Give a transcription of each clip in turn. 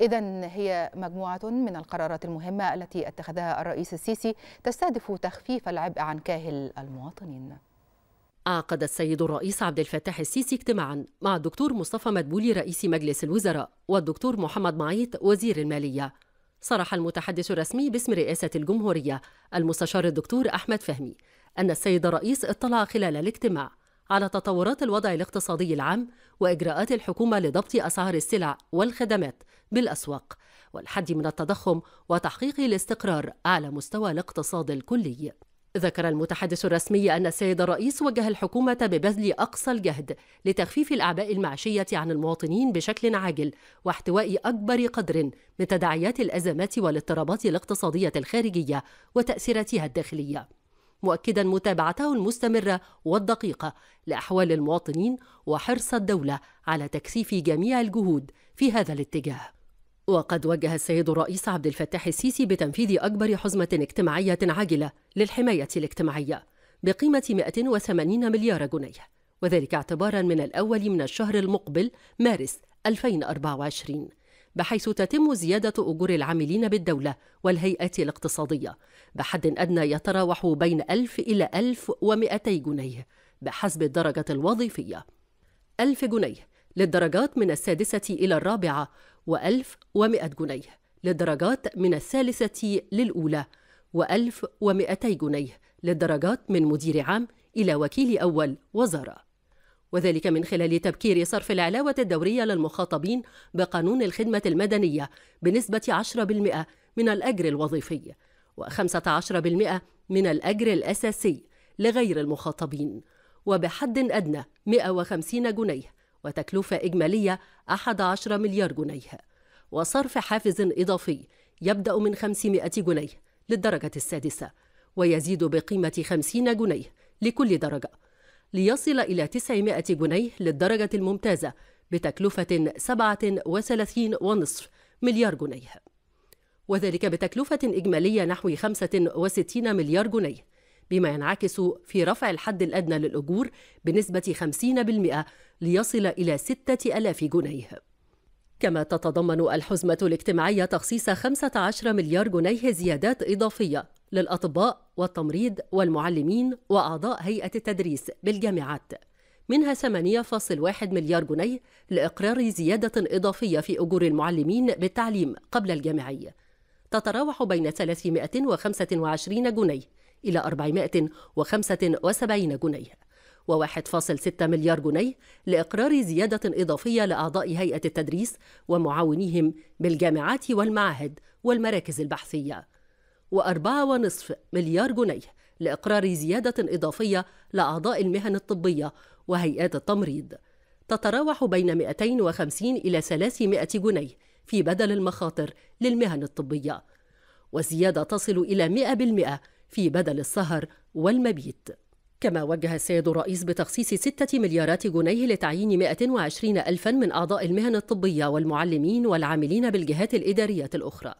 إذا هي مجموعة من القرارات المهمة التي اتخذها الرئيس السيسي تستهدف تخفيف العبء عن كاهل المواطنين عقد السيد الرئيس عبد الفتاح السيسي اجتماعا مع الدكتور مصطفى مدبولي رئيس مجلس الوزراء والدكتور محمد معيط وزير المالية صرح المتحدث الرسمي باسم رئاسة الجمهورية المستشار الدكتور أحمد فهمي أن السيد الرئيس اطلع خلال الاجتماع على تطورات الوضع الاقتصادي العام واجراءات الحكومه لضبط اسعار السلع والخدمات بالاسواق والحد من التضخم وتحقيق الاستقرار على مستوى الاقتصاد الكلي ذكر المتحدث الرسمي أن السيد الرئيس وجه الحكومة ببذل أقصى الجهد لتخفيف الأعباء المعيشيه عن المواطنين بشكل عاجل واحتواء أكبر قدر من تداعيات الأزمات والاضطرابات الاقتصادية الخارجية وتأثيراتها الداخلية مؤكدا متابعته المستمره والدقيقه لاحوال المواطنين وحرص الدوله على تكثيف جميع الجهود في هذا الاتجاه وقد وجه السيد الرئيس عبد الفتاح السيسي بتنفيذ اكبر حزمه اجتماعيه عاجله للحمايه الاجتماعيه بقيمه 180 مليار جنيه وذلك اعتبارا من الاول من الشهر المقبل مارس 2024 بحيث تتم زيادة أجور العاملين بالدولة والهيئة الاقتصادية بحد أدنى يتراوح بين 1000 إلى 1200 جنيه بحسب الدرجة الوظيفية 1000 جنيه للدرجات من السادسة إلى الرابعة و1100 جنيه للدرجات من الثالثة للأولى و1200 جنيه للدرجات من مدير عام إلى وكيل أول وزارة وذلك من خلال تبكير صرف العلاوة الدورية للمخاطبين بقانون الخدمة المدنية بنسبة 10% من الأجر الوظيفي و15% من الأجر الأساسي لغير المخاطبين وبحد أدنى 150 جنيه وتكلفة إجمالية 11 مليار جنيه وصرف حافز إضافي يبدأ من 500 جنيه للدرجة السادسة ويزيد بقيمة 50 جنيه لكل درجة ليصل إلى 900 جنيه للدرجة الممتازة بتكلفة 37.5 مليار جنيه وذلك بتكلفة إجمالية نحو 65 مليار جنيه بما ينعكس في رفع الحد الأدنى للأجور بنسبة 50% ليصل إلى 6000 جنيه كما تتضمن الحزمة الاجتماعية تخصيص 15 مليار جنيه زيادات إضافية للأطباء والتمريض والمعلمين وأعضاء هيئة التدريس بالجامعات منها 8.1 مليار جنيه لإقرار زيادة إضافية في أجور المعلمين بالتعليم قبل الجامعي تتراوح بين 325 جنيه إلى 475 جنيه و1.6 مليار جنيه لإقرار زيادة إضافية لأعضاء هيئة التدريس ومعاونيهم بالجامعات والمعاهد والمراكز البحثية و4.5 مليار جنيه لإقرار زيادة إضافية لأعضاء المهن الطبية وهيئات التمريض تتراوح بين 250 إلى 300 جنيه في بدل المخاطر للمهن الطبية وزيادة تصل إلى 100% في بدل السهر والمبيت كما وجه السيد الرئيس بتخصيص 6 مليارات جنيه لتعيين 120 ألفا من أعضاء المهن الطبية والمعلمين والعاملين بالجهات الإدارية الأخرى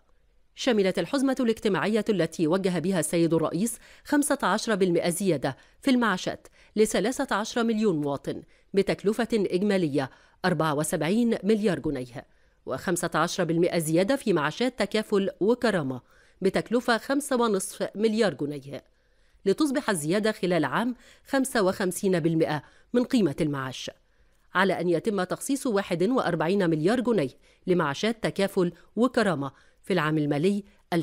شملت الحزمة الاجتماعية التي وجه بها السيد الرئيس 15% زيادة في المعاشات ل 13 مليون مواطن بتكلفة إجمالية 74 مليار جنيه و15% زيادة في معاشات تكافل وكرامة بتكلفة 5.5 مليار جنيه لتصبح الزيادة خلال عام 55% من قيمة المعاش على أن يتم تخصيص 41 مليار جنيه لمعاشات تكافل وكرامة في العام المالي 2024-2025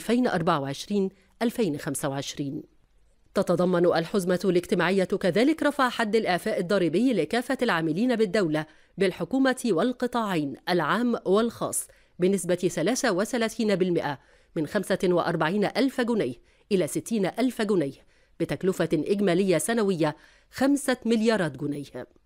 تتضمن الحزمة الاجتماعية كذلك رفع حد الإعفاء الضريبي لكافة العاملين بالدولة بالحكومة والقطاعين العام والخاص بنسبة 33% من 45 ألف جنيه إلى 60 ألف جنيه بتكلفة إجمالية سنوية 5 مليارات جنيه